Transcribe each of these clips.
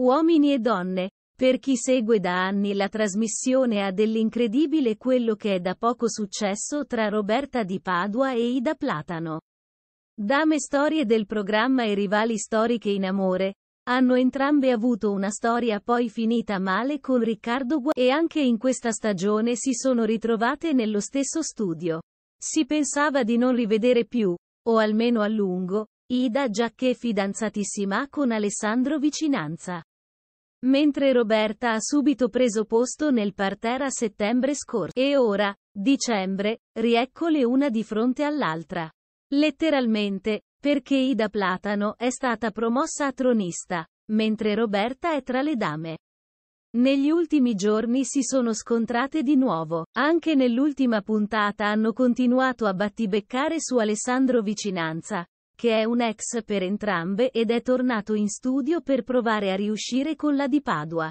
Uomini e donne, per chi segue da anni la trasmissione ha dell'incredibile quello che è da poco successo tra Roberta di Padua e Ida Platano. Dame storie del programma e rivali storiche in amore, hanno entrambe avuto una storia poi finita male con Riccardo Gua e anche in questa stagione si sono ritrovate nello stesso studio. Si pensava di non rivedere più, o almeno a lungo, Ida giacché fidanzatissima con Alessandro Vicinanza. Mentre Roberta ha subito preso posto nel parterre a settembre scorso. E ora, dicembre, rieccole una di fronte all'altra. Letteralmente, perché Ida Platano è stata promossa a tronista, mentre Roberta è tra le dame. Negli ultimi giorni si sono scontrate di nuovo. Anche nell'ultima puntata hanno continuato a battibeccare su Alessandro Vicinanza, che è un ex per entrambe ed è tornato in studio per provare a riuscire con la di Padua.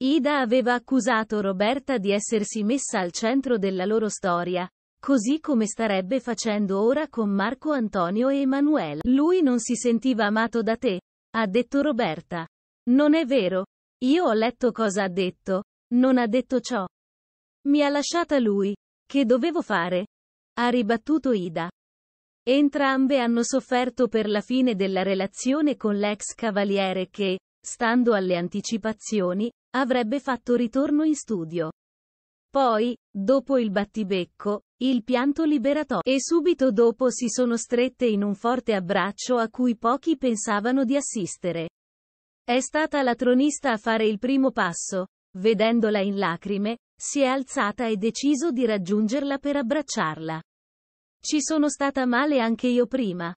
Ida aveva accusato Roberta di essersi messa al centro della loro storia, così come starebbe facendo ora con Marco Antonio e Emanuele. Lui non si sentiva amato da te, ha detto Roberta. Non è vero. Io ho letto cosa ha detto. Non ha detto ciò. Mi ha lasciata lui. Che dovevo fare? Ha ribattuto Ida. Entrambe hanno sofferto per la fine della relazione con l'ex cavaliere che, stando alle anticipazioni, avrebbe fatto ritorno in studio. Poi, dopo il battibecco, il pianto liberatò e subito dopo si sono strette in un forte abbraccio a cui pochi pensavano di assistere. È stata la tronista a fare il primo passo, vedendola in lacrime, si è alzata e deciso di raggiungerla per abbracciarla. Ci sono stata male anche io prima.